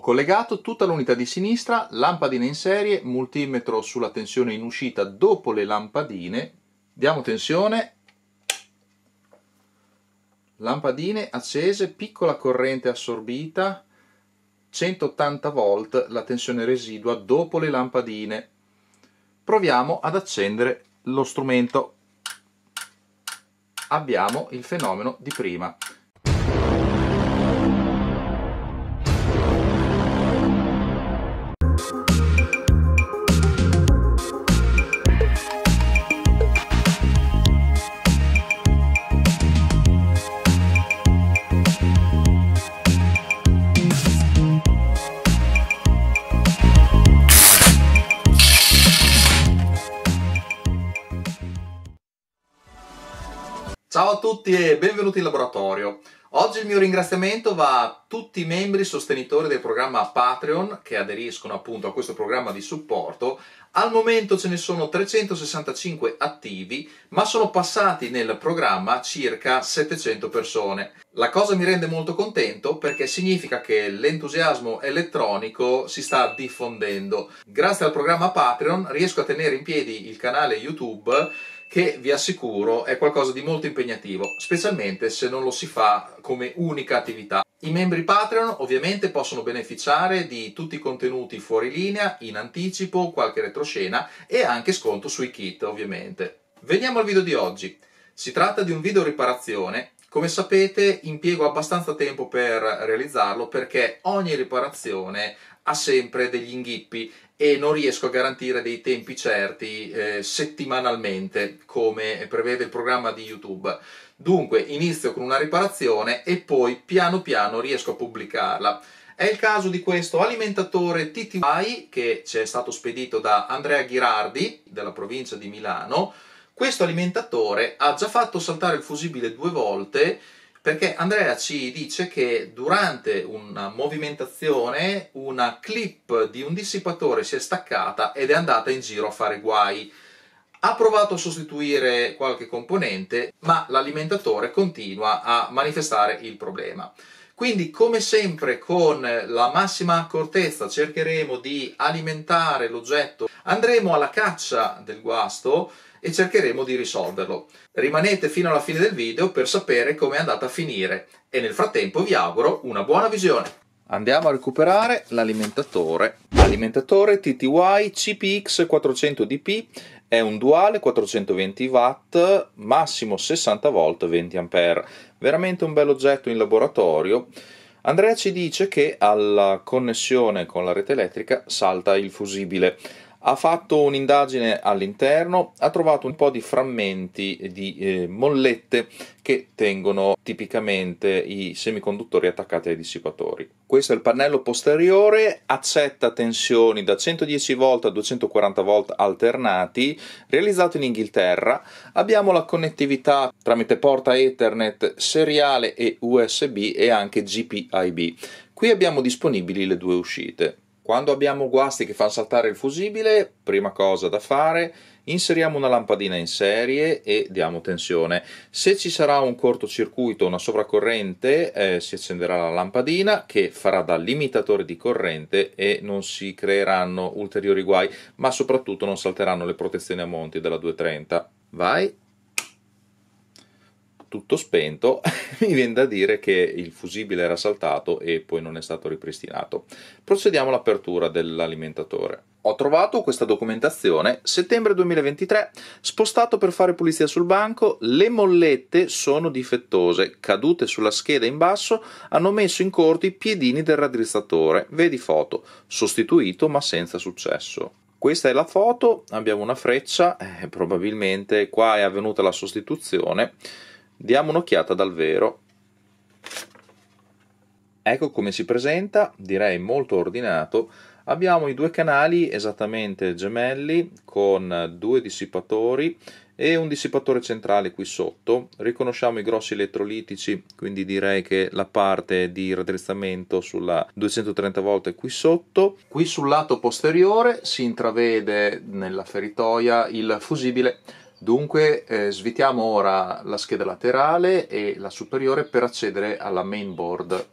ho collegato tutta l'unità di sinistra, lampadine in serie, multimetro sulla tensione in uscita dopo le lampadine, diamo tensione, lampadine accese, piccola corrente assorbita, 180 volt la tensione residua dopo le lampadine. Proviamo ad accendere lo strumento. Abbiamo il fenomeno di prima. tutti e benvenuti in laboratorio. Oggi il mio ringraziamento va a tutti i membri sostenitori del programma Patreon che aderiscono appunto a questo programma di supporto. Al momento ce ne sono 365 attivi, ma sono passati nel programma circa 700 persone. La cosa mi rende molto contento perché significa che l'entusiasmo elettronico si sta diffondendo. Grazie al programma Patreon riesco a tenere in piedi il canale YouTube che vi assicuro è qualcosa di molto impegnativo, specialmente se non lo si fa come unica attività. I membri Patreon ovviamente possono beneficiare di tutti i contenuti fuori linea, in anticipo, qualche retroscena e anche sconto sui kit ovviamente. Veniamo al video di oggi. Si tratta di un video riparazione come sapete impiego abbastanza tempo per realizzarlo perché ogni riparazione ha sempre degli inghippi e non riesco a garantire dei tempi certi eh, settimanalmente come prevede il programma di YouTube. Dunque inizio con una riparazione e poi piano piano riesco a pubblicarla. È il caso di questo alimentatore TTY che ci è stato spedito da Andrea Ghirardi della provincia di Milano. Questo alimentatore ha già fatto saltare il fusibile due volte perché Andrea ci dice che durante una movimentazione una clip di un dissipatore si è staccata ed è andata in giro a fare guai. Ha provato a sostituire qualche componente, ma l'alimentatore continua a manifestare il problema. Quindi, come sempre, con la massima accortezza cercheremo di alimentare l'oggetto, andremo alla caccia del guasto e cercheremo di risolverlo. Rimanete fino alla fine del video per sapere come è andata a finire e nel frattempo vi auguro una buona visione. Andiamo a recuperare l'alimentatore. L'alimentatore TTY CPX400DP è un duale 420 watt, massimo 60 volt 20 ampere. Veramente un bel oggetto in laboratorio. Andrea ci dice che alla connessione con la rete elettrica salta il fusibile ha fatto un'indagine all'interno, ha trovato un po' di frammenti eh, di eh, mollette che tengono tipicamente i semiconduttori attaccati ai dissipatori. Questo è il pannello posteriore, accetta tensioni da 110 volt a 240 volt alternati, realizzato in Inghilterra. Abbiamo la connettività tramite porta Ethernet seriale e USB e anche GPIB. Qui abbiamo disponibili le due uscite. Quando abbiamo guasti che fanno saltare il fusibile, prima cosa da fare, inseriamo una lampadina in serie e diamo tensione. Se ci sarà un cortocircuito, una sovracorrente, eh, si accenderà la lampadina che farà da limitatore di corrente e non si creeranno ulteriori guai, ma soprattutto non salteranno le protezioni a monti della 230. Vai tutto spento, mi viene da dire che il fusibile era saltato e poi non è stato ripristinato. Procediamo all'apertura dell'alimentatore. Ho trovato questa documentazione, settembre 2023, spostato per fare pulizia sul banco, le mollette sono difettose, cadute sulla scheda in basso, hanno messo in corto i piedini del raddrizzatore, vedi foto, sostituito ma senza successo. Questa è la foto, abbiamo una freccia, eh, probabilmente qua è avvenuta la sostituzione, Diamo un'occhiata dal vero. Ecco come si presenta, direi molto ordinato. Abbiamo i due canali esattamente gemelli con due dissipatori e un dissipatore centrale qui sotto. Riconosciamo i grossi elettrolitici, quindi direi che la parte di raddrizzamento sulla 230 volt è qui sotto. Qui sul lato posteriore si intravede nella feritoia il fusibile Dunque eh, svitiamo ora la scheda laterale e la superiore per accedere alla mainboard.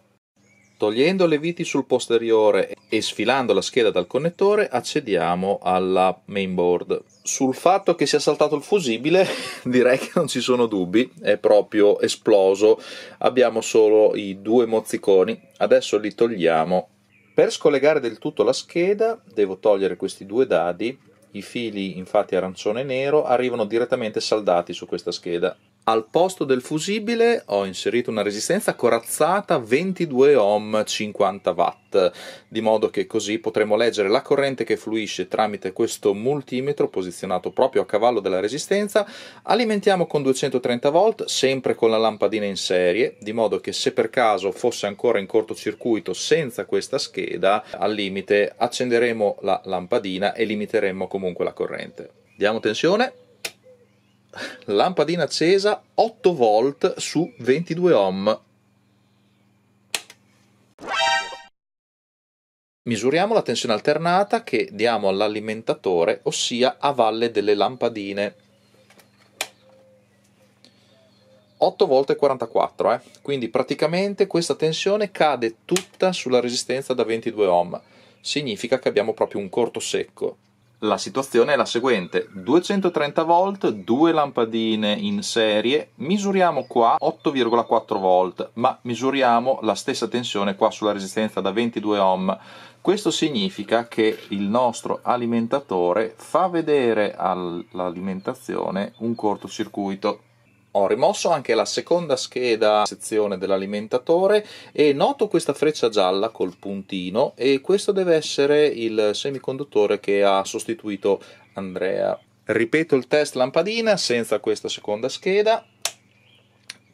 Togliendo le viti sul posteriore e sfilando la scheda dal connettore accediamo alla mainboard. Sul fatto che sia saltato il fusibile direi che non ci sono dubbi, è proprio esploso, abbiamo solo i due mozziconi, adesso li togliamo. Per scollegare del tutto la scheda devo togliere questi due dadi i fili infatti arancione e nero arrivano direttamente saldati su questa scheda. Al posto del fusibile ho inserito una resistenza corazzata 22 ohm 50 watt, di modo che così potremo leggere la corrente che fluisce tramite questo multimetro posizionato proprio a cavallo della resistenza. Alimentiamo con 230 volt, sempre con la lampadina in serie, di modo che se per caso fosse ancora in cortocircuito senza questa scheda, al limite accenderemo la lampadina e limiteremmo comunque la corrente. Diamo tensione lampadina accesa 8 volt su 22 ohm. Misuriamo la tensione alternata che diamo all'alimentatore, ossia a valle delle lampadine. 8 volte 44, eh? quindi praticamente questa tensione cade tutta sulla resistenza da 22 ohm. Significa che abbiamo proprio un corto secco. La situazione è la seguente, 230 volt, due lampadine in serie, misuriamo qua 8,4 volt, ma misuriamo la stessa tensione qua sulla resistenza da 22 ohm. Questo significa che il nostro alimentatore fa vedere all'alimentazione un cortocircuito. Ho rimosso anche la seconda scheda sezione dell'alimentatore e noto questa freccia gialla col puntino e questo deve essere il semiconduttore che ha sostituito Andrea. Ripeto il test lampadina senza questa seconda scheda.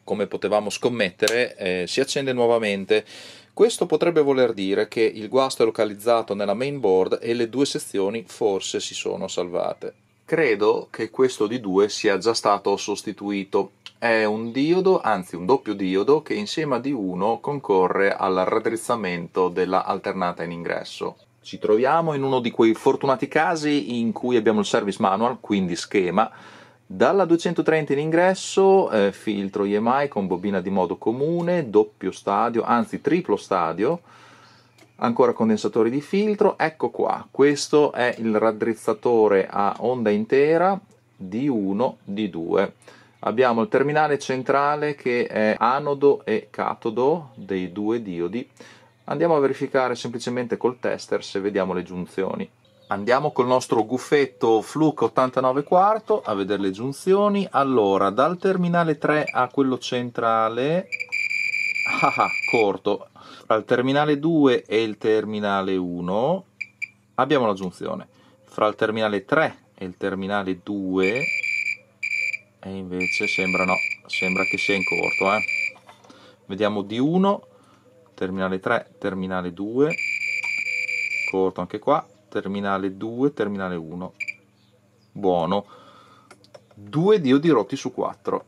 Come potevamo scommettere, eh, si accende nuovamente. Questo potrebbe voler dire che il guasto è localizzato nella mainboard e le due sezioni forse si sono salvate. Credo che questo d 2 sia già stato sostituito. È un diodo, anzi un doppio diodo, che insieme a D1 concorre al raddrizzamento della alternata in ingresso. Ci troviamo in uno di quei fortunati casi in cui abbiamo il service manual, quindi schema, dalla 230 in ingresso, eh, filtro IMI con bobina di modo comune, doppio stadio, anzi triplo stadio, ancora condensatori di filtro, ecco qua, questo è il raddrizzatore a onda intera D1, D2. Abbiamo il terminale centrale che è anodo e catodo dei due diodi. Andiamo a verificare semplicemente col tester se vediamo le giunzioni. Andiamo col nostro guffetto Fluke 89 quarto a vedere le giunzioni. Allora, dal terminale 3 a quello centrale, ah, ah corto, al terminale 2 e il terminale 1 abbiamo la giunzione. Fra il terminale 3 e il terminale 2 e invece sembra no, sembra che sia in corto. Eh? Vediamo D1, terminale 3, terminale 2, corto anche qua, terminale 2, terminale 1. Buono. due diodi rotti su 4.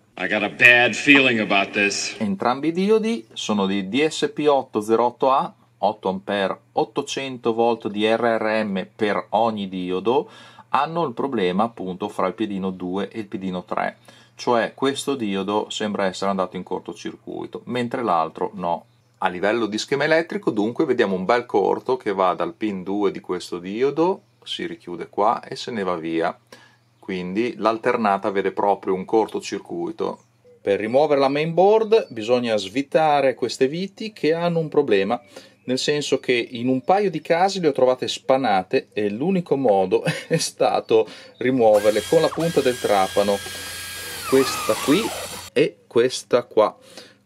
Entrambi i diodi sono dei DSP808A 8A 800 V di RRM per ogni diodo hanno il problema appunto fra il piedino 2 e il piedino 3 cioè questo diodo sembra essere andato in cortocircuito mentre l'altro no a livello di schema elettrico dunque vediamo un bel corto che va dal pin 2 di questo diodo si richiude qua e se ne va via quindi l'alternata vede proprio un cortocircuito. Per rimuovere la mainboard bisogna svitare queste viti che hanno un problema, nel senso che in un paio di casi le ho trovate spanate e l'unico modo è stato rimuoverle con la punta del trapano. Questa qui e questa qua.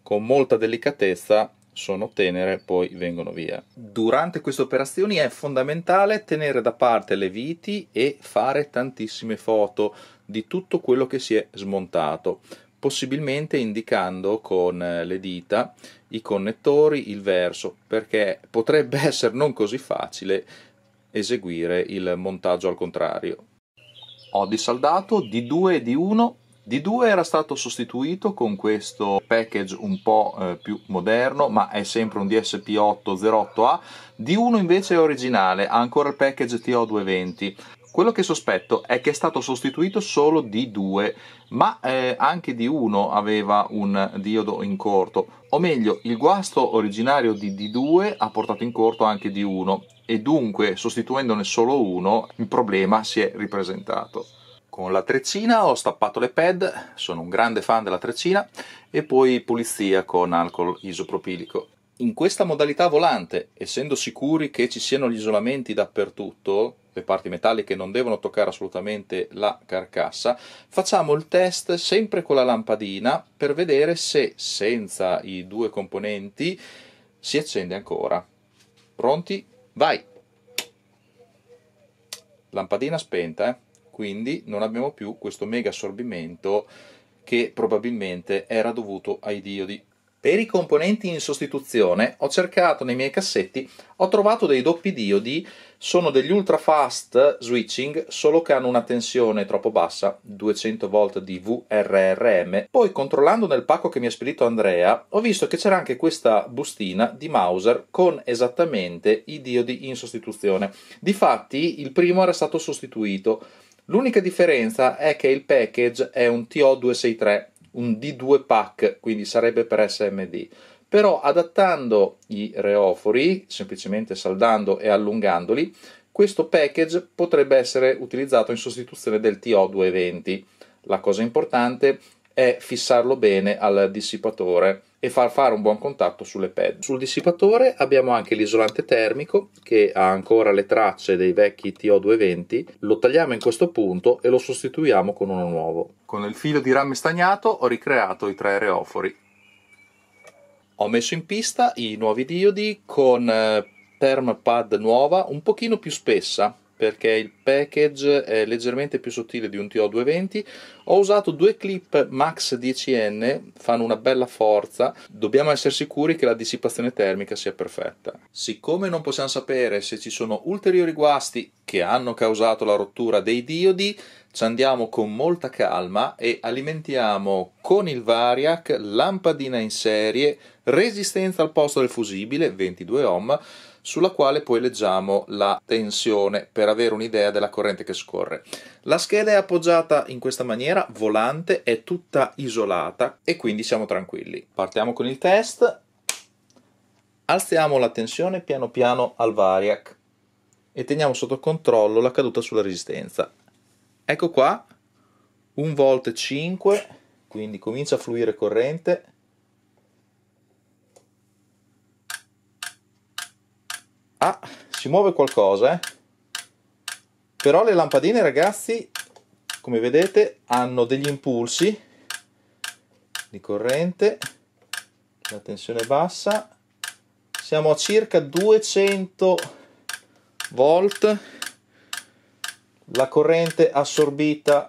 Con molta delicatezza sono tenere, poi vengono via. Durante queste operazioni è fondamentale tenere da parte le viti e fare tantissime foto di tutto quello che si è smontato, possibilmente indicando con eh, le dita i connettori, il verso, perché potrebbe essere non così facile eseguire il montaggio al contrario. Ho disaldato di 2 e di 1 D2 era stato sostituito con questo package un po' eh, più moderno, ma è sempre un DSP808A. D1 invece è originale, ha ancora il package TO220. Quello che sospetto è che è stato sostituito solo D2, ma eh, anche D1 aveva un diodo in corto. O meglio, il guasto originario di D2 ha portato in corto anche D1 e dunque, sostituendone solo uno, il problema si è ripresentato con la treccina, ho stappato le pad, sono un grande fan della treccina, e poi pulizia con alcol isopropilico. In questa modalità volante, essendo sicuri che ci siano gli isolamenti dappertutto, le parti metalliche non devono toccare assolutamente la carcassa, facciamo il test sempre con la lampadina per vedere se senza i due componenti si accende ancora. Pronti? Vai! Lampadina spenta, eh? quindi non abbiamo più questo mega assorbimento che probabilmente era dovuto ai diodi. Per i componenti in sostituzione ho cercato nei miei cassetti, ho trovato dei doppi diodi, sono degli ultra fast switching, solo che hanno una tensione troppo bassa, 200 volt di VRRM. Poi controllando nel pacco che mi ha spedito Andrea, ho visto che c'era anche questa bustina di Mauser con esattamente i diodi in sostituzione. Difatti il primo era stato sostituito, L'unica differenza è che il package è un TO263, un D2 pack, quindi sarebbe per SMD. Però adattando i reofori, semplicemente saldando e allungandoli, questo package potrebbe essere utilizzato in sostituzione del TO220. La cosa importante è fissarlo bene al dissipatore e far fare un buon contatto sulle pad. Sul dissipatore abbiamo anche l'isolante termico che ha ancora le tracce dei vecchi TO220, lo tagliamo in questo punto e lo sostituiamo con uno nuovo. Con il filo di rame stagnato ho ricreato i tre aerofori. Ho messo in pista i nuovi diodi con eh, perm pad nuova un pochino più spessa perché il package è leggermente più sottile di un TO220 ho usato due clip Max 10N fanno una bella forza dobbiamo essere sicuri che la dissipazione termica sia perfetta siccome non possiamo sapere se ci sono ulteriori guasti che hanno causato la rottura dei diodi ci andiamo con molta calma e alimentiamo con il Variac lampadina in serie resistenza al posto del fusibile 22 ohm sulla quale poi leggiamo la tensione per avere un'idea della corrente che scorre. La scheda è appoggiata in questa maniera, volante, è tutta isolata e quindi siamo tranquilli. Partiamo con il test. Alziamo la tensione piano piano al variac e teniamo sotto controllo la caduta sulla resistenza. Ecco qua, 1 volt 5, quindi comincia a fluire corrente Ah, si muove qualcosa, eh? Però le lampadine, ragazzi, come vedete, hanno degli impulsi di corrente, la tensione bassa, siamo a circa 200 volt, la corrente assorbita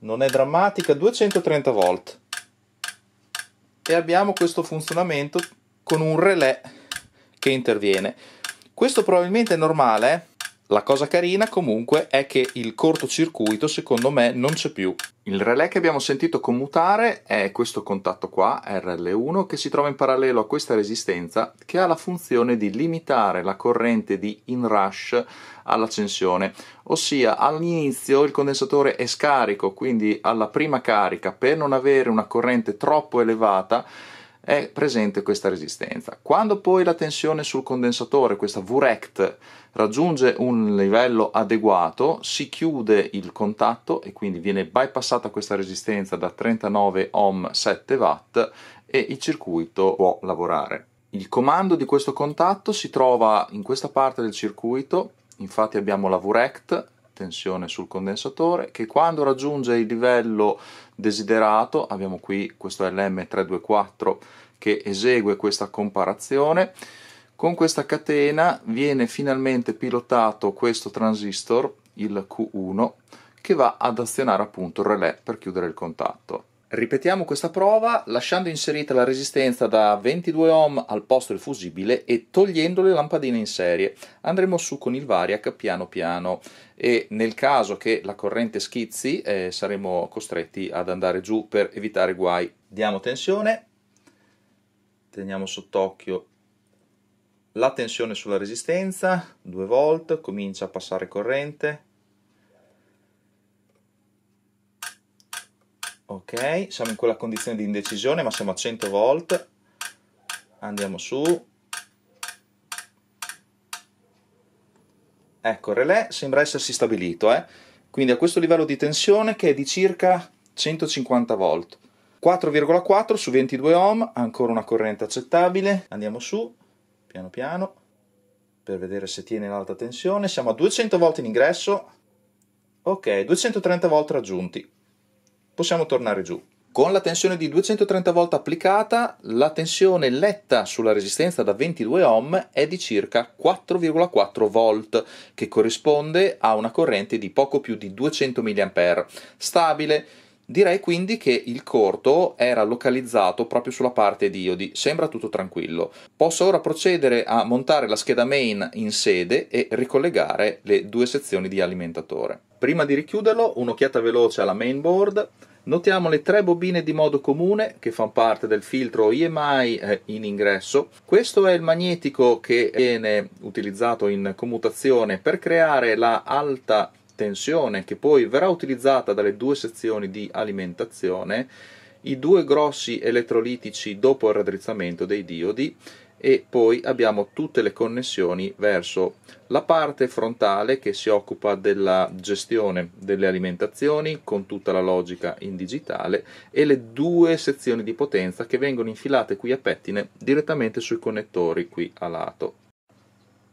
non è drammatica, 230 volt. E abbiamo questo funzionamento con un relè che interviene. Questo probabilmente è normale. La cosa carina comunque è che il cortocircuito secondo me non c'è più. Il relè che abbiamo sentito commutare è questo contatto qua, RL1, che si trova in parallelo a questa resistenza che ha la funzione di limitare la corrente di inrush all'accensione, ossia all'inizio il condensatore è scarico, quindi alla prima carica per non avere una corrente troppo elevata è presente questa resistenza. Quando poi la tensione sul condensatore, questa V-rect, raggiunge un livello adeguato, si chiude il contatto e quindi viene bypassata questa resistenza da 39 ohm 7 watt e il circuito può lavorare. Il comando di questo contatto si trova in questa parte del circuito, infatti abbiamo la V-rect, tensione sul condensatore, che quando raggiunge il livello desiderato, abbiamo qui questo LM324 che esegue questa comparazione, con questa catena viene finalmente pilotato questo transistor, il Q1, che va ad azionare appunto il relè per chiudere il contatto. Ripetiamo questa prova lasciando inserita la resistenza da 22 ohm al posto del fusibile e togliendo le lampadine in serie. Andremo su con il variac piano piano e nel caso che la corrente schizzi eh, saremo costretti ad andare giù per evitare guai. Diamo tensione, teniamo sott'occhio la tensione sulla resistenza, 2 volt, comincia a passare corrente, ok siamo in quella condizione di indecisione ma siamo a 100 volt andiamo su ecco il relè sembra essersi stabilito eh? quindi a questo livello di tensione che è di circa 150 volt 4,4 su 22 ohm ancora una corrente accettabile andiamo su piano piano per vedere se tiene l'alta tensione siamo a 200 volt in ingresso ok 230 volt raggiunti possiamo tornare giù. Con la tensione di 230 volt applicata, la tensione letta sulla resistenza da 22 ohm è di circa 4,4 V, che corrisponde a una corrente di poco più di 200 mA, stabile Direi quindi che il corto era localizzato proprio sulla parte diodi, sembra tutto tranquillo. Posso ora procedere a montare la scheda main in sede e ricollegare le due sezioni di alimentatore. Prima di richiuderlo, un'occhiata veloce alla mainboard. Notiamo le tre bobine di modo comune che fanno parte del filtro EMI eh, in ingresso. Questo è il magnetico che viene utilizzato in commutazione per creare la alta tensione che poi verrà utilizzata dalle due sezioni di alimentazione, i due grossi elettrolitici dopo il raddrizzamento dei diodi e poi abbiamo tutte le connessioni verso la parte frontale che si occupa della gestione delle alimentazioni con tutta la logica in digitale e le due sezioni di potenza che vengono infilate qui a pettine direttamente sui connettori qui a lato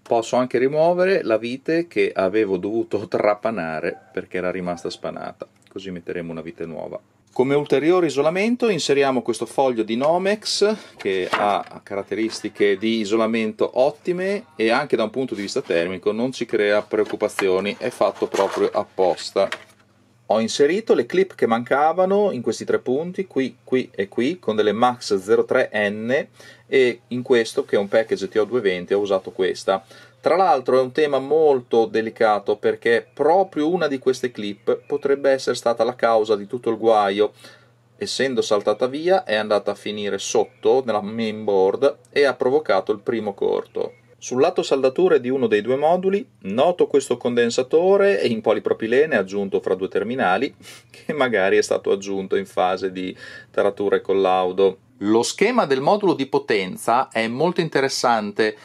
posso anche rimuovere la vite che avevo dovuto trapanare perché era rimasta spanata, così metteremo una vite nuova. Come ulteriore isolamento inseriamo questo foglio di Nomex che ha caratteristiche di isolamento ottime e anche da un punto di vista termico non ci crea preoccupazioni, è fatto proprio apposta ho inserito le clip che mancavano in questi tre punti, qui, qui e qui, con delle Max 03N e in questo, che è un package TO220, ho usato questa. Tra l'altro è un tema molto delicato perché proprio una di queste clip potrebbe essere stata la causa di tutto il guaio. Essendo saltata via è andata a finire sotto nella mainboard e ha provocato il primo corto. Sul lato saldature di uno dei due moduli noto questo condensatore in polipropilene aggiunto fra due terminali, che magari è stato aggiunto in fase di taratura e collaudo. Lo schema del modulo di potenza è molto interessante,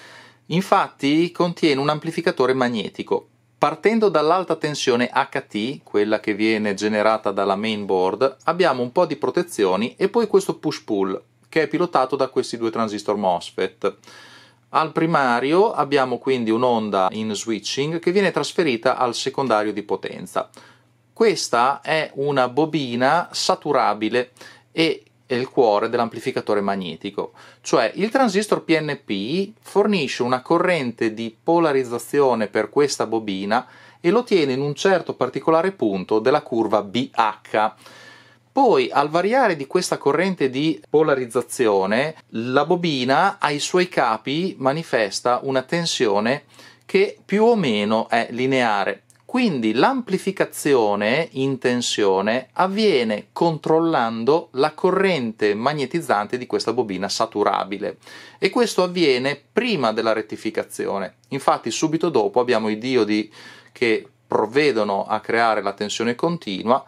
infatti contiene un amplificatore magnetico. Partendo dall'alta tensione HT, quella che viene generata dalla mainboard, abbiamo un po' di protezioni e poi questo push-pull, che è pilotato da questi due transistor MOSFET. Al primario abbiamo quindi un'onda in switching che viene trasferita al secondario di potenza. Questa è una bobina saturabile e è il cuore dell'amplificatore magnetico, cioè il transistor PNP fornisce una corrente di polarizzazione per questa bobina e lo tiene in un certo particolare punto della curva BH poi, al variare di questa corrente di polarizzazione, la bobina ai suoi capi manifesta una tensione che più o meno è lineare. Quindi l'amplificazione in tensione avviene controllando la corrente magnetizzante di questa bobina saturabile e questo avviene prima della rettificazione. Infatti subito dopo abbiamo i diodi che provvedono a creare la tensione continua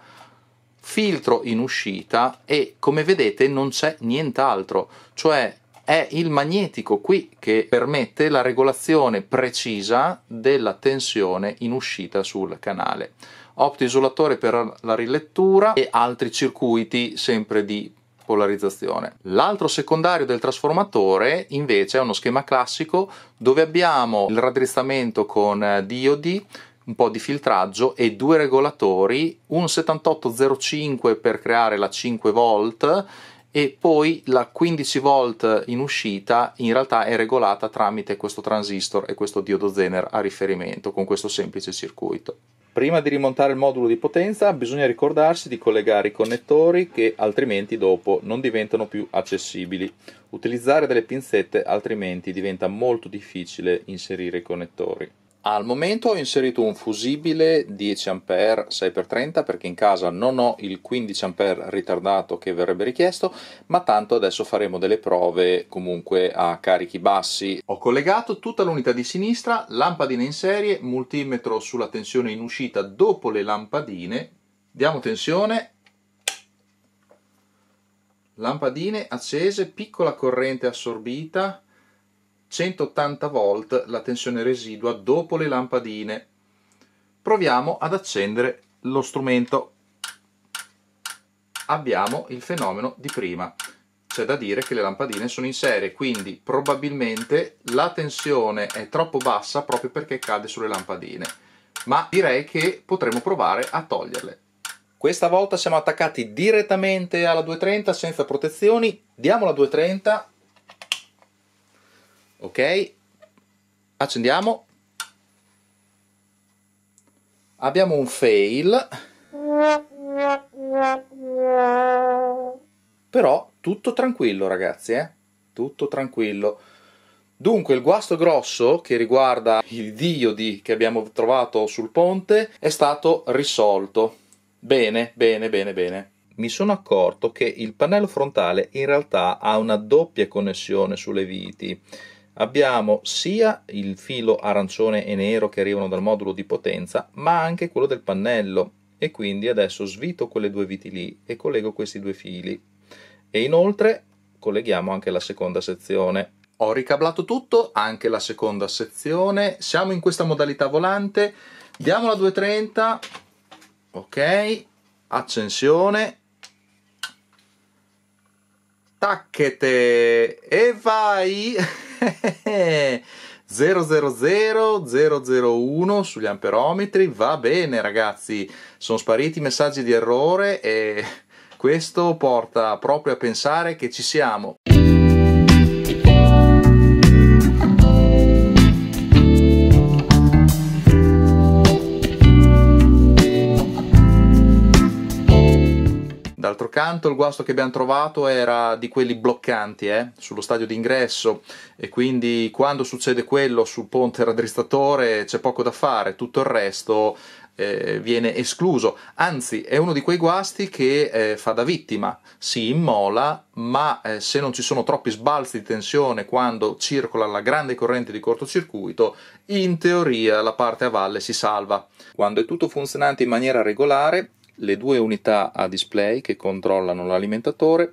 filtro in uscita e come vedete non c'è nient'altro, cioè è il magnetico qui che permette la regolazione precisa della tensione in uscita sul canale. Optoisolatore per la rilettura e altri circuiti sempre di polarizzazione. L'altro secondario del trasformatore invece è uno schema classico dove abbiamo il raddrizzamento con diodi un po' di filtraggio e due regolatori, un 7805 per creare la 5 volt e poi la 15 volt in uscita in realtà è regolata tramite questo transistor e questo diodo Zener a riferimento con questo semplice circuito. Prima di rimontare il modulo di potenza bisogna ricordarsi di collegare i connettori che altrimenti dopo non diventano più accessibili. Utilizzare delle pinzette altrimenti diventa molto difficile inserire i connettori. Al momento ho inserito un fusibile 10A 6x30 perché in casa non ho il 15A ritardato che verrebbe richiesto, ma tanto adesso faremo delle prove comunque a carichi bassi. Ho collegato tutta l'unità di sinistra, lampadine in serie, multimetro sulla tensione in uscita dopo le lampadine, diamo tensione, lampadine accese, piccola corrente assorbita, 180 volt la tensione residua dopo le lampadine. Proviamo ad accendere lo strumento. Abbiamo il fenomeno di prima. C'è da dire che le lampadine sono in serie, quindi probabilmente la tensione è troppo bassa proprio perché cade sulle lampadine. Ma direi che potremo provare a toglierle. Questa volta siamo attaccati direttamente alla 230 senza protezioni. Diamo la 230 ok accendiamo abbiamo un fail però tutto tranquillo ragazzi eh? tutto tranquillo Dunque, il guasto grosso che riguarda il diodi che abbiamo trovato sul ponte è stato risolto. Bene, bene, bene, bene. Mi sono accorto che il pannello frontale in realtà ha una doppia connessione sulle viti abbiamo sia il filo arancione e nero che arrivano dal modulo di potenza, ma anche quello del pannello. E quindi adesso svito quelle due viti lì e collego questi due fili. E inoltre colleghiamo anche la seconda sezione. Ho ricablato tutto, anche la seconda sezione. Siamo in questa modalità volante. Diamo la 230. Ok, accensione. Tacchete e vai! 000 001 sugli amperometri, va bene ragazzi, sono spariti i messaggi di errore e questo porta proprio a pensare che ci siamo. D'altro canto il guasto che abbiamo trovato era di quelli bloccanti eh, sullo stadio d'ingresso e quindi quando succede quello sul ponte raddrizzatore c'è poco da fare, tutto il resto eh, viene escluso. Anzi, è uno di quei guasti che eh, fa da vittima, si immola, ma eh, se non ci sono troppi sbalzi di tensione quando circola la grande corrente di cortocircuito, in teoria la parte a valle si salva. Quando è tutto funzionante in maniera regolare, le due unità a display che controllano l'alimentatore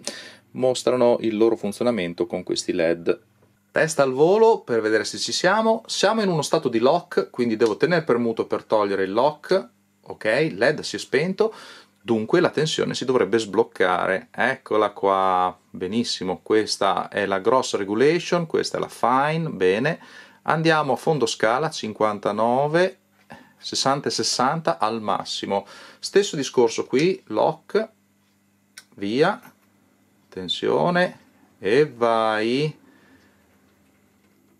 mostrano il loro funzionamento con questi LED. Testa al volo per vedere se ci siamo. Siamo in uno stato di lock, quindi devo tenere premuto per togliere il lock. Ok, il LED si è spento, dunque la tensione si dovrebbe sbloccare. Eccola qua, benissimo, questa è la gross regulation, questa è la fine, bene. Andiamo a fondo scala, 59, 60 e 60 al massimo stesso discorso qui lock via tensione e vai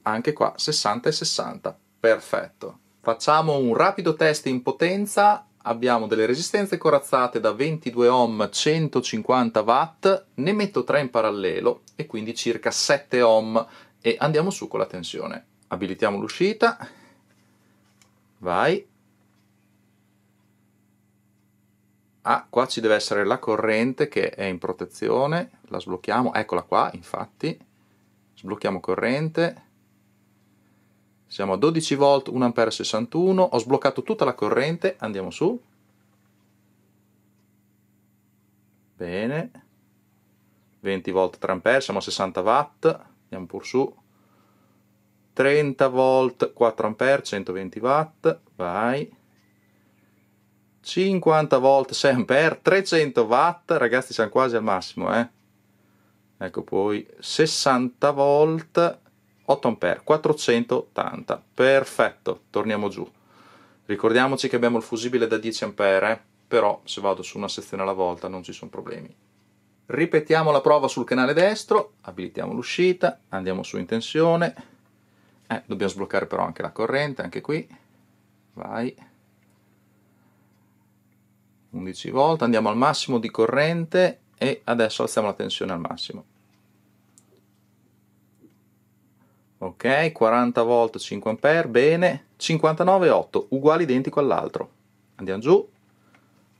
anche qua 60 e 60 perfetto facciamo un rapido test in potenza abbiamo delle resistenze corazzate da 22 ohm 150 watt ne metto 3 in parallelo e quindi circa 7 ohm e andiamo su con la tensione abilitiamo l'uscita vai Ah, qua ci deve essere la corrente che è in protezione, la sblocchiamo, eccola qua, infatti, sblocchiamo corrente, siamo a 12 V, 1 A 61, ho sbloccato tutta la corrente, andiamo su, bene, 20 V 3 A, siamo a 60 W, andiamo pur su, 30 V 4 A, 120 W, vai, 50 volt 6 ampere 300 watt ragazzi siamo quasi al massimo eh? ecco poi 60 volt 8 ampere 480 perfetto torniamo giù ricordiamoci che abbiamo il fusibile da 10 ampere eh? però se vado su una sezione alla volta non ci sono problemi ripetiamo la prova sul canale destro abilitiamo l'uscita andiamo su in tensione eh, dobbiamo sbloccare però anche la corrente anche qui vai 11 volt, andiamo al massimo di corrente e adesso alziamo la tensione al massimo. Ok, 40 volt 5 ampere, bene, 59,8 uguale identico all'altro. Andiamo giù.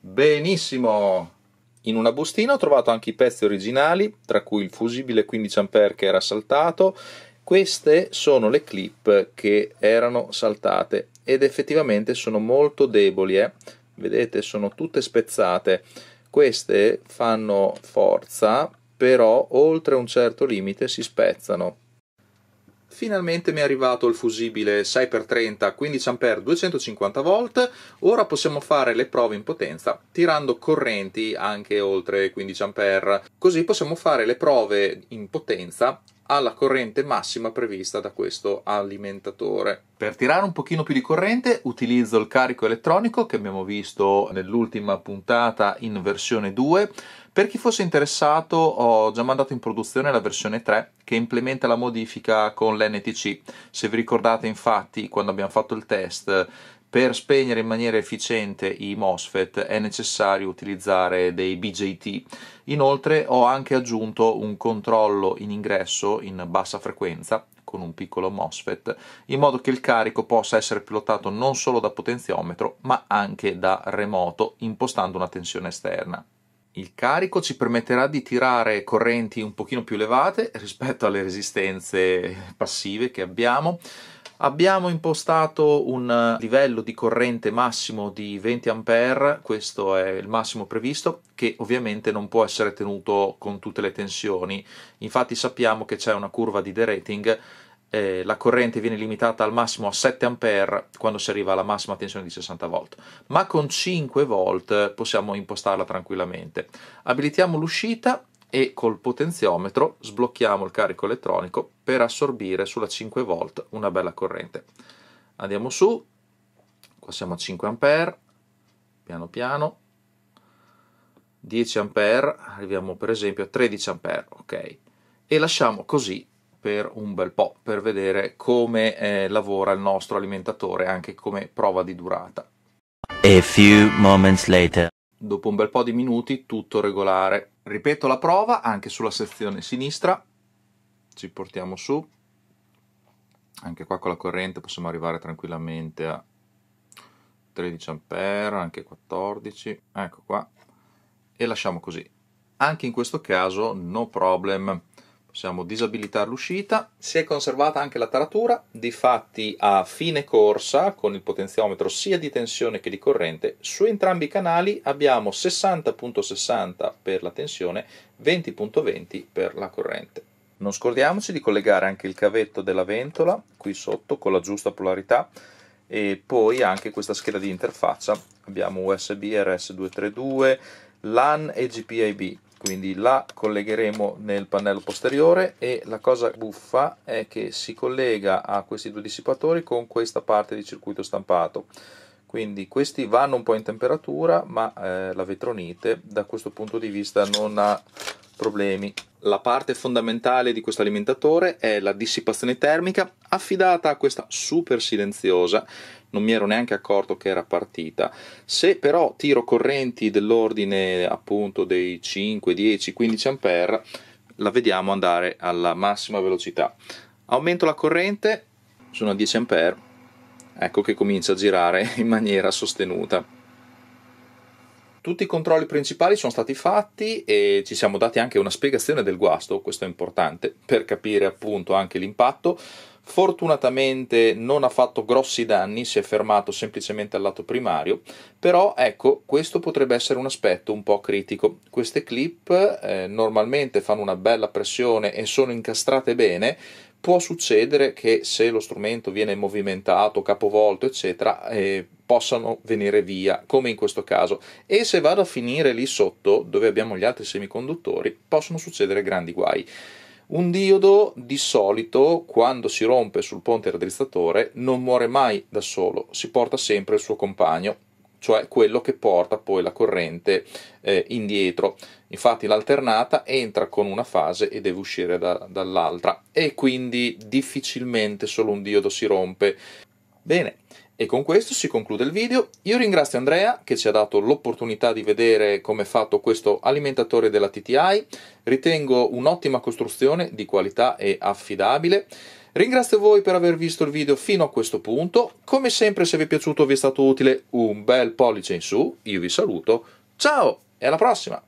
Benissimo! In una bustina ho trovato anche i pezzi originali, tra cui il fusibile 15 ampere che era saltato. Queste sono le clip che erano saltate ed effettivamente sono molto deboli, eh? vedete sono tutte spezzate queste fanno forza però oltre un certo limite si spezzano Finalmente mi è arrivato il fusibile 6x30 15A 250V, ora possiamo fare le prove in potenza tirando correnti anche oltre 15A, così possiamo fare le prove in potenza alla corrente massima prevista da questo alimentatore. Per tirare un pochino più di corrente utilizzo il carico elettronico che abbiamo visto nell'ultima puntata in versione 2. Per chi fosse interessato ho già mandato in produzione la versione 3 che implementa la modifica con l'NTC. Se vi ricordate infatti quando abbiamo fatto il test per spegnere in maniera efficiente i MOSFET è necessario utilizzare dei BJT. Inoltre ho anche aggiunto un controllo in ingresso in bassa frequenza con un piccolo MOSFET, in modo che il carico possa essere pilotato non solo da potenziometro, ma anche da remoto, impostando una tensione esterna. Il carico ci permetterà di tirare correnti un pochino più elevate rispetto alle resistenze passive che abbiamo, Abbiamo impostato un eh, livello di corrente massimo di 20 A, questo è il massimo previsto, che ovviamente non può essere tenuto con tutte le tensioni. Infatti sappiamo che c'è una curva di derating eh, la corrente viene limitata al massimo a 7 A quando si arriva alla massima tensione di 60 V, ma con 5 V possiamo impostarla tranquillamente. Abilitiamo l'uscita e col potenziometro sblocchiamo il carico elettronico per assorbire sulla 5 volt una bella corrente. Andiamo su, qua siamo a 5 ampere, piano piano, 10 ampere, arriviamo per esempio a 13 ampere, ok, e lasciamo così per un bel po' per vedere come eh, lavora il nostro alimentatore anche come prova di durata. A few moments later. Dopo un bel po' di minuti tutto regolare. Ripeto la prova anche sulla sezione sinistra. Ci portiamo su. Anche qua con la corrente possiamo arrivare tranquillamente a 13 A, anche 14. Ecco qua. E lasciamo così. Anche in questo caso no problem possiamo disabilitare l'uscita, si è conservata anche la taratura, difatti a fine corsa con il potenziometro sia di tensione che di corrente, su entrambi i canali abbiamo 60.60 per la tensione, 20.20 per la corrente. Non scordiamoci di collegare anche il cavetto della ventola qui sotto con la giusta polarità e poi anche questa scheda di interfaccia, abbiamo USB RS232, LAN e GPIB quindi la collegheremo nel pannello posteriore e la cosa buffa è che si collega a questi due dissipatori con questa parte di circuito stampato quindi questi vanno un po' in temperatura ma eh, la vetronite da questo punto di vista non ha problemi la parte fondamentale di questo alimentatore è la dissipazione termica affidata a questa super silenziosa non mi ero neanche accorto che era partita. Se però tiro correnti dell'ordine appunto dei 5, 10, 15 A, la vediamo andare alla massima velocità. Aumento la corrente, sono a 10 A, ecco che comincia a girare in maniera sostenuta tutti i controlli principali sono stati fatti e ci siamo dati anche una spiegazione del guasto, questo è importante per capire appunto anche l'impatto. Fortunatamente non ha fatto grossi danni, si è fermato semplicemente al lato primario, però ecco, questo potrebbe essere un aspetto un po' critico. Queste clip eh, normalmente fanno una bella pressione e sono incastrate bene, può succedere che se lo strumento viene movimentato, capovolto, eccetera, eh, possano venire via, come in questo caso. E se vado a finire lì sotto, dove abbiamo gli altri semiconduttori, possono succedere grandi guai. Un diodo di solito, quando si rompe sul ponte raddrizzatore, non muore mai da solo, si porta sempre il suo compagno cioè quello che porta poi la corrente eh, indietro. Infatti l'alternata entra con una fase e deve uscire da, dall'altra e quindi difficilmente solo un diodo si rompe. Bene, e con questo si conclude il video. Io ringrazio Andrea che ci ha dato l'opportunità di vedere come è fatto questo alimentatore della TTI. Ritengo un'ottima costruzione di qualità e affidabile. Ringrazio voi per aver visto il video fino a questo punto, come sempre se vi è piaciuto o vi è stato utile un bel pollice in su, io vi saluto, ciao e alla prossima!